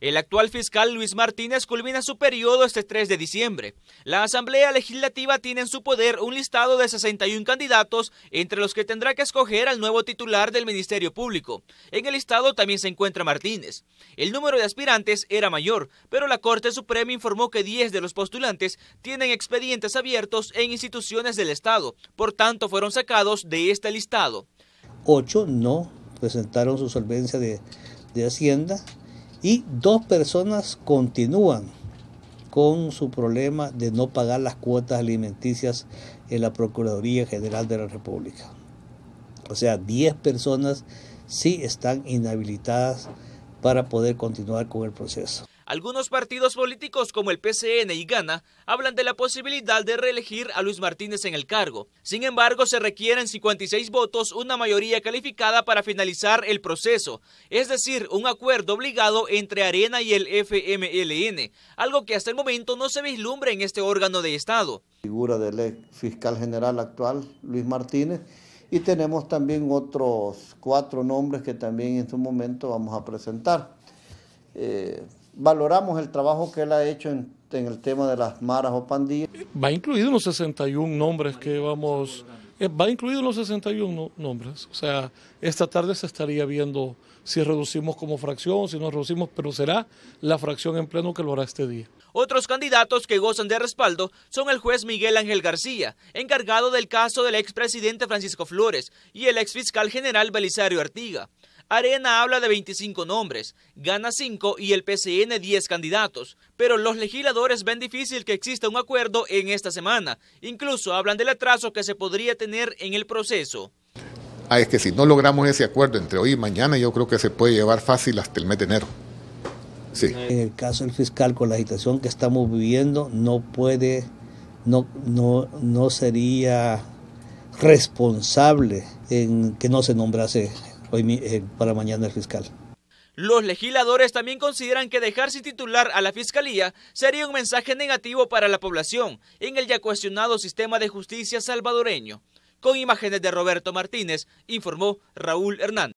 El actual fiscal Luis Martínez culmina su periodo este 3 de diciembre. La Asamblea Legislativa tiene en su poder un listado de 61 candidatos, entre los que tendrá que escoger al nuevo titular del Ministerio Público. En el listado también se encuentra Martínez. El número de aspirantes era mayor, pero la Corte Suprema informó que 10 de los postulantes tienen expedientes abiertos en instituciones del Estado, por tanto fueron sacados de este listado. Ocho no presentaron su solvencia de, de Hacienda y dos personas continúan con su problema de no pagar las cuotas alimenticias en la Procuraduría General de la República. O sea, 10 personas sí están inhabilitadas para poder continuar con el proceso. Algunos partidos políticos como el PCN y Gana hablan de la posibilidad de reelegir a Luis Martínez en el cargo. Sin embargo, se requieren 56 votos, una mayoría calificada para finalizar el proceso, es decir, un acuerdo obligado entre Arena y el FMLN, algo que hasta el momento no se vislumbra en este órgano de Estado. Figura del ex fiscal general actual, Luis Martínez, y tenemos también otros cuatro nombres que también en su momento vamos a presentar. Eh, valoramos el trabajo que él ha hecho en, el tema de las maras o pandillas. Va incluido incluir los 61 nombres que vamos... Eh, va incluido incluir los 61 nombres. O sea, esta tarde se estaría viendo si reducimos como fracción, si no reducimos, pero será la fracción en pleno que lo hará este día. Otros candidatos que gozan de respaldo son el juez Miguel Ángel García, encargado del caso del expresidente Francisco Flores, y el exfiscal general Belisario Artiga. Arena habla de 25 nombres, gana 5 y el PCN 10 candidatos, pero los legisladores ven difícil que exista un acuerdo en esta semana. Incluso hablan del atraso que se podría tener en el proceso. Ah, es que si no logramos ese acuerdo entre hoy y mañana, yo creo que se puede llevar fácil hasta el mes de enero. Sí. En el caso del fiscal, con la agitación que estamos viviendo, no puede, no, no, no sería responsable en que no se nombrase hoy eh, para mañana el fiscal. Los legisladores también consideran que dejarse titular a la Fiscalía sería un mensaje negativo para la población en el ya cuestionado sistema de justicia salvadoreño. Con imágenes de Roberto Martínez, informó Raúl Hernández.